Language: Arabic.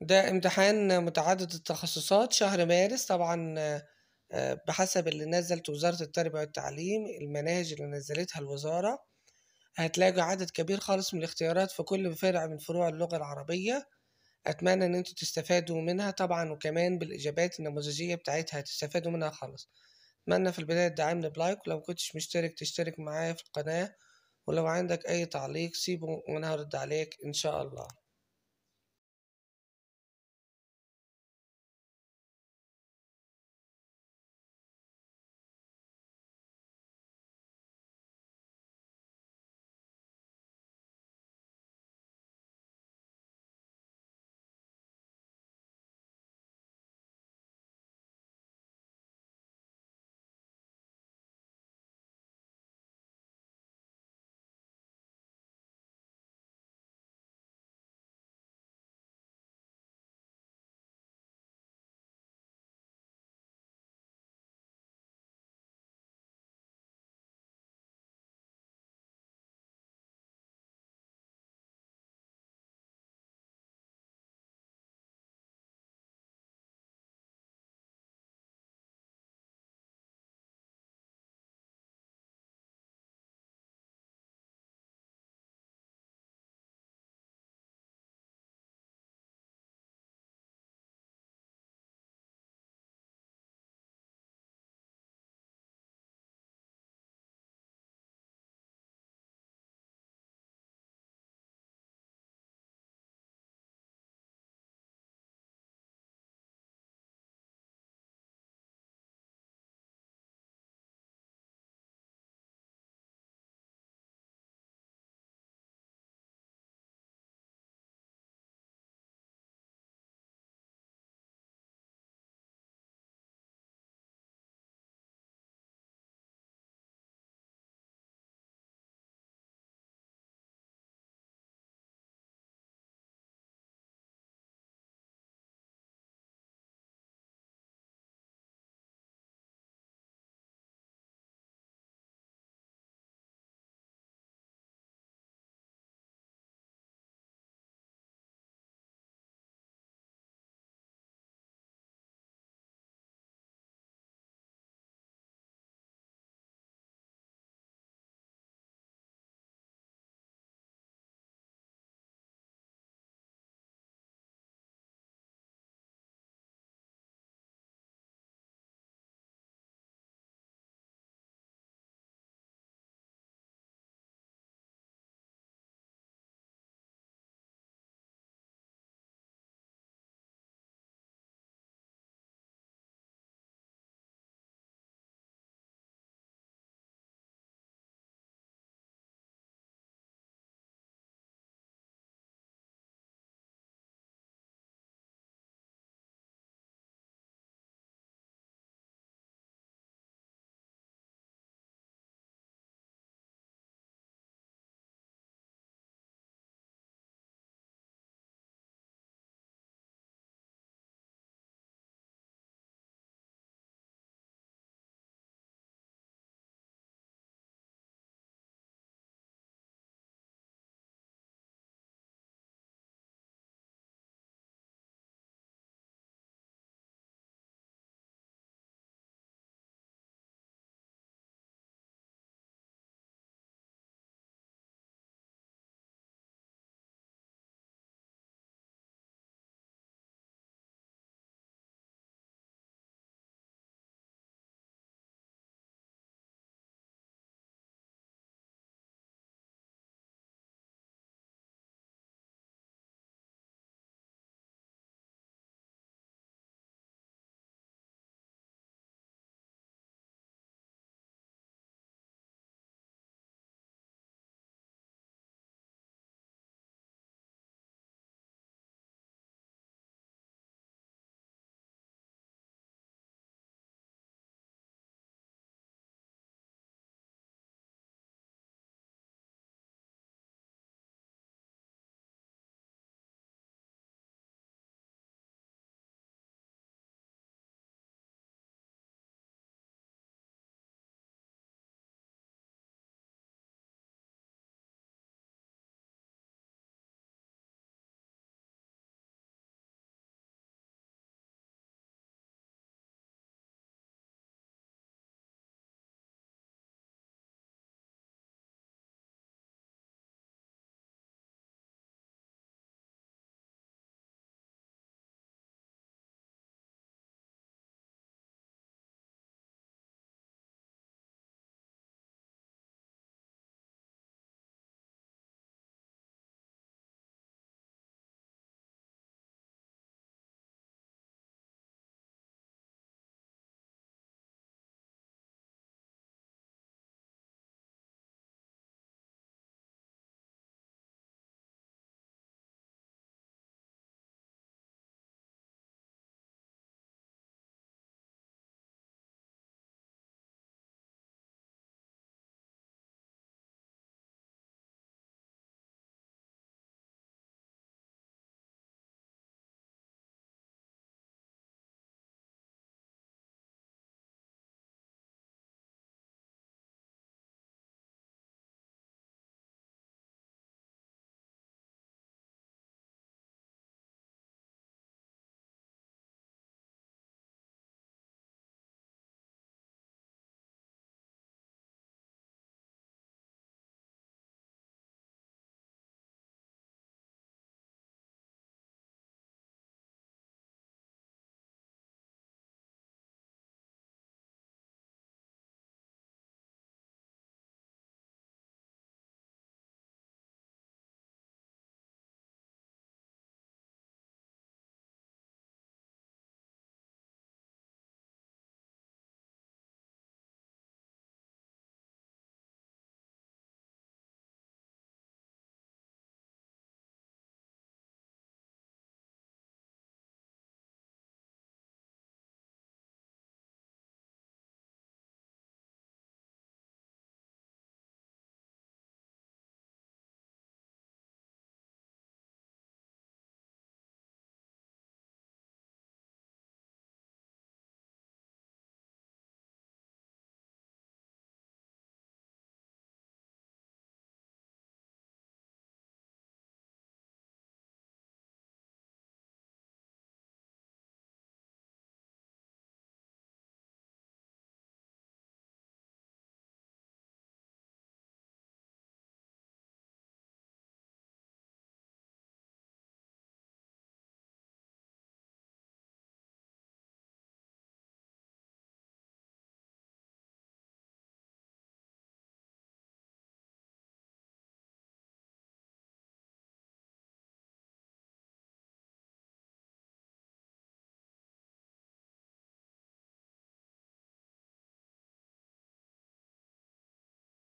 ده امتحان متعدد التخصصات شهر مارس طبعًا آه، بحسب اللي نزّلته وزارة التربية والتعليم، المناهج اللي نزّلتها الوزارة، هتلاقوا عدد كبير خالص من الاختيارات في كل فرع من فروع اللغة العربية، أتمنى إن أنتوا تستفادوا منها طبعًا وكمان بالإجابات النموذجية بتاعتها هتستفادوا منها خالص، أتمنى في البداية تدعمني بلايك ولو كنتش مشترك تشترك معايا في القناة، ولو عندك أي تعليق سيبه وأنا هرد عليك إن شاء الله.